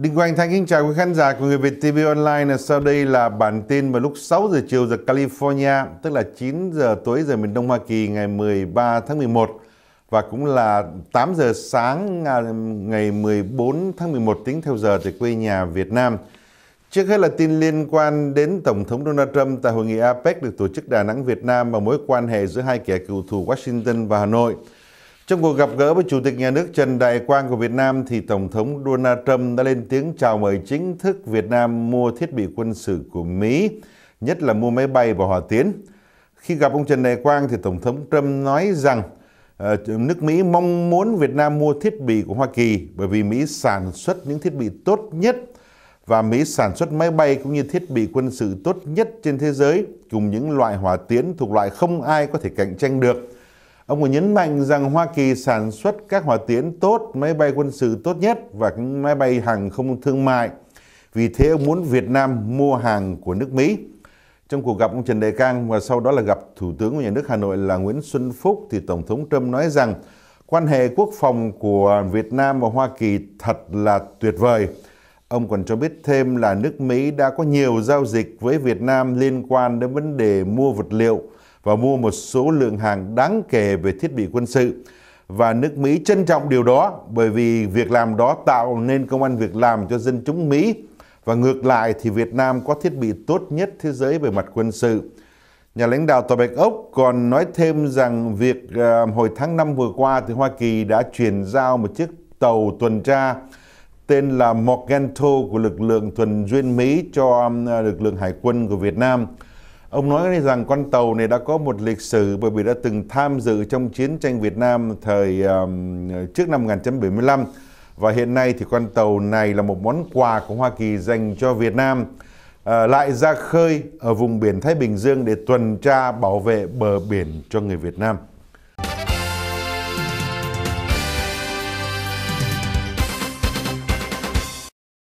Đinh Quang Thanh kính chào quý khán giả của Người Việt TV Online. Là ờ, sau đây là bản tin vào lúc 6 giờ chiều giờ California, tức là 9 giờ tối giờ miền Đông Hoa Kỳ ngày 13 tháng 11 và cũng là 8 giờ sáng à, ngày 14 tháng 11 tính theo giờ từ quê nhà Việt Nam. Trước hết là tin liên quan đến Tổng thống Donald Trump tại hội nghị APEC được tổ chức Đà Nẵng Việt Nam và mối quan hệ giữa hai kẻ cựu thù Washington và Hà Nội. Trong cuộc gặp gỡ với Chủ tịch nhà nước Trần Đại Quang của Việt Nam thì Tổng thống Donald Trump đã lên tiếng chào mời chính thức Việt Nam mua thiết bị quân sự của Mỹ, nhất là mua máy bay và hỏa tiến. Khi gặp ông Trần Đại Quang thì Tổng thống Trump nói rằng ờ, nước Mỹ mong muốn Việt Nam mua thiết bị của Hoa Kỳ bởi vì Mỹ sản xuất những thiết bị tốt nhất và Mỹ sản xuất máy bay cũng như thiết bị quân sự tốt nhất trên thế giới cùng những loại hỏa tiến thuộc loại không ai có thể cạnh tranh được. Ông còn nhấn mạnh rằng Hoa Kỳ sản xuất các hỏa tiễn tốt, máy bay quân sự tốt nhất và máy bay hàng không thương mại. Vì thế ông muốn Việt Nam mua hàng của nước Mỹ. Trong cuộc gặp ông Trần Đại Cang và sau đó là gặp Thủ tướng của nhà nước Hà Nội là Nguyễn Xuân Phúc thì Tổng thống Trump nói rằng quan hệ quốc phòng của Việt Nam và Hoa Kỳ thật là tuyệt vời. Ông còn cho biết thêm là nước Mỹ đã có nhiều giao dịch với Việt Nam liên quan đến vấn đề mua vật liệu, và mua một số lượng hàng đáng kể về thiết bị quân sự. Và nước Mỹ trân trọng điều đó bởi vì việc làm đó tạo nên công an việc làm cho dân chúng Mỹ. Và ngược lại thì Việt Nam có thiết bị tốt nhất thế giới về mặt quân sự. Nhà lãnh đạo Tòa Bạch Ốc còn nói thêm rằng việc à, hồi tháng 5 vừa qua thì Hoa Kỳ đã chuyển giao một chiếc tàu tuần tra tên là Morganto của lực lượng tuần duyên Mỹ cho à, lực lượng hải quân của Việt Nam. Ông nói rằng con tàu này đã có một lịch sử bởi vì đã từng tham dự trong chiến tranh Việt Nam thời um, trước năm 1975 và hiện nay thì con tàu này là một món quà của Hoa Kỳ dành cho Việt Nam à, lại ra khơi ở vùng biển Thái Bình Dương để tuần tra bảo vệ bờ biển cho người Việt Nam.